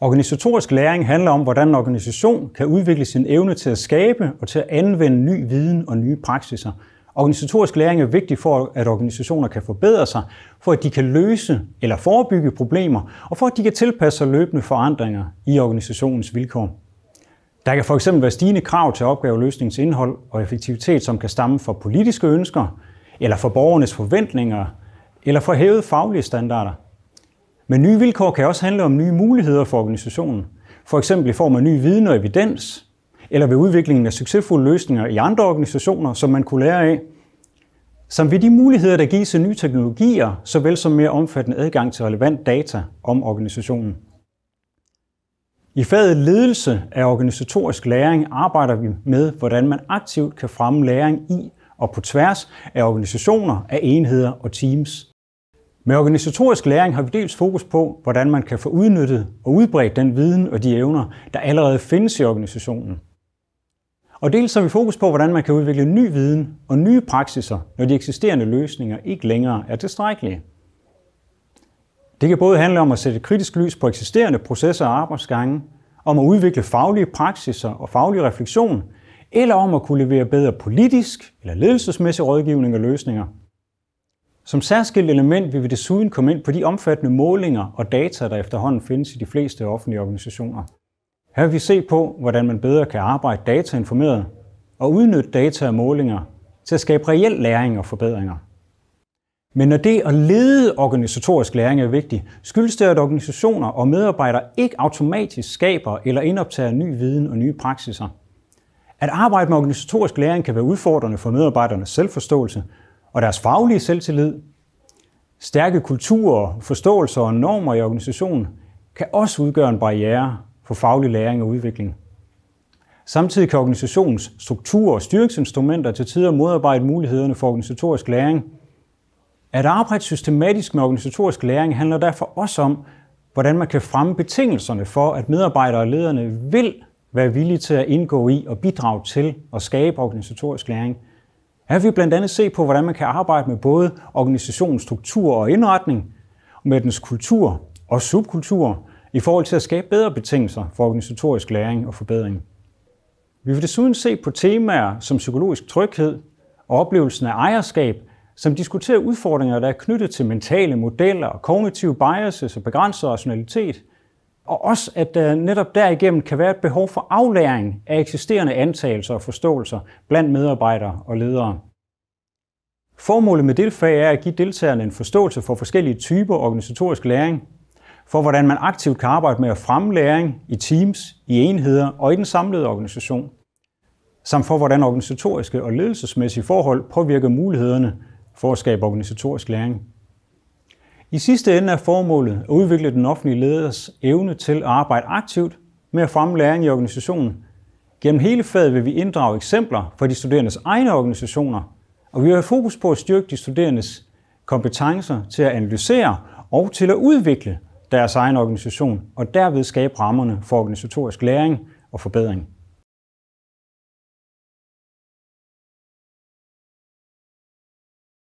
Organisatorisk læring handler om, hvordan en organisation kan udvikle sin evne til at skabe og til at anvende ny viden og nye praksiser. Organisatorisk læring er vigtig for, at organisationer kan forbedre sig, for at de kan løse eller forebygge problemer, og for at de kan tilpasse sig løbende forandringer i organisationens vilkår. Der kan fx være stigende krav til opgaveløsningens indhold og effektivitet, som kan stamme fra politiske ønsker, eller fra borgernes forventninger, eller fra hævede faglige standarder – men nye vilkår kan også handle om nye muligheder for organisationen. For eksempel i form af ny viden og evidens, eller ved udviklingen af succesfulde løsninger i andre organisationer, som man kunne lære af, samt ved de muligheder, der gives af nye teknologier, såvel som mere omfattende adgang til relevant data om organisationen. I faget ledelse af organisatorisk læring arbejder vi med, hvordan man aktivt kan fremme læring i og på tværs af organisationer, af enheder og teams. Med organisatorisk læring har vi dels fokus på, hvordan man kan få udnyttet og udbredt den viden og de evner, der allerede findes i organisationen. Og dels har vi fokus på, hvordan man kan udvikle ny viden og nye praksiser, når de eksisterende løsninger ikke længere er tilstrækkelige. Det kan både handle om at sætte kritisk lys på eksisterende processer og arbejdsgange, om at udvikle faglige praksiser og faglig refleksion, eller om at kunne levere bedre politisk eller ledelsesmæssig rådgivning og løsninger som særskilt element vil vi desuden komme ind på de omfattende målinger og data, der efterhånden findes i de fleste offentlige organisationer. Her vil vi se på, hvordan man bedre kan arbejde datainformeret og udnytte data og målinger til at skabe reel læring og forbedringer. Men når det at lede organisatorisk læring er vigtigt, skyldes det, at organisationer og medarbejdere ikke automatisk skaber eller indoptager ny viden og nye praksiser. At arbejde med organisatorisk læring kan være udfordrende for medarbejdernes selvforståelse, og deres faglige selvtillid, stærke kulturer, forståelser og normer i organisationen kan også udgøre en barriere for faglig læring og udvikling. Samtidig kan organisationens struktur og styringsinstrumenter til tider modarbejde mulighederne for organisatorisk læring. At arbejde systematisk med organisatorisk læring handler derfor også om, hvordan man kan fremme betingelserne for, at medarbejdere og lederne vil være villige til at indgå i og bidrage til at skabe organisatorisk læring – her vil vi blandt andet se på, hvordan man kan arbejde med både organisationens struktur og indretning, med dens kultur og subkultur, i forhold til at skabe bedre betingelser for organisatorisk læring og forbedring. Vi vil desuden se på temaer som psykologisk tryghed og oplevelsen af ejerskab, som diskuterer udfordringer, der er knyttet til mentale modeller, kognitive biases og begrænset rationalitet – og også at der øh, netop derigennem kan være et behov for aflæring af eksisterende antagelser og forståelser blandt medarbejdere og ledere. Formålet med dette fag er at give deltagerne en forståelse for forskellige typer organisatorisk læring, for hvordan man aktivt kan arbejde med at fremme læring i teams, i enheder og i den samlede organisation, samt for hvordan organisatoriske og ledelsesmæssige forhold påvirker mulighederne for at skabe organisatorisk læring i sidste ende er formålet at udvikle den offentlige leders evne til at arbejde aktivt med at fremme læring i organisationen. Gennem hele faget vil vi inddrage eksempler fra de studerendes egne organisationer, og vi vil have fokus på at styrke de studerendes kompetencer til at analysere og til at udvikle deres egen organisation, og derved skabe rammerne for organisatorisk læring og forbedring.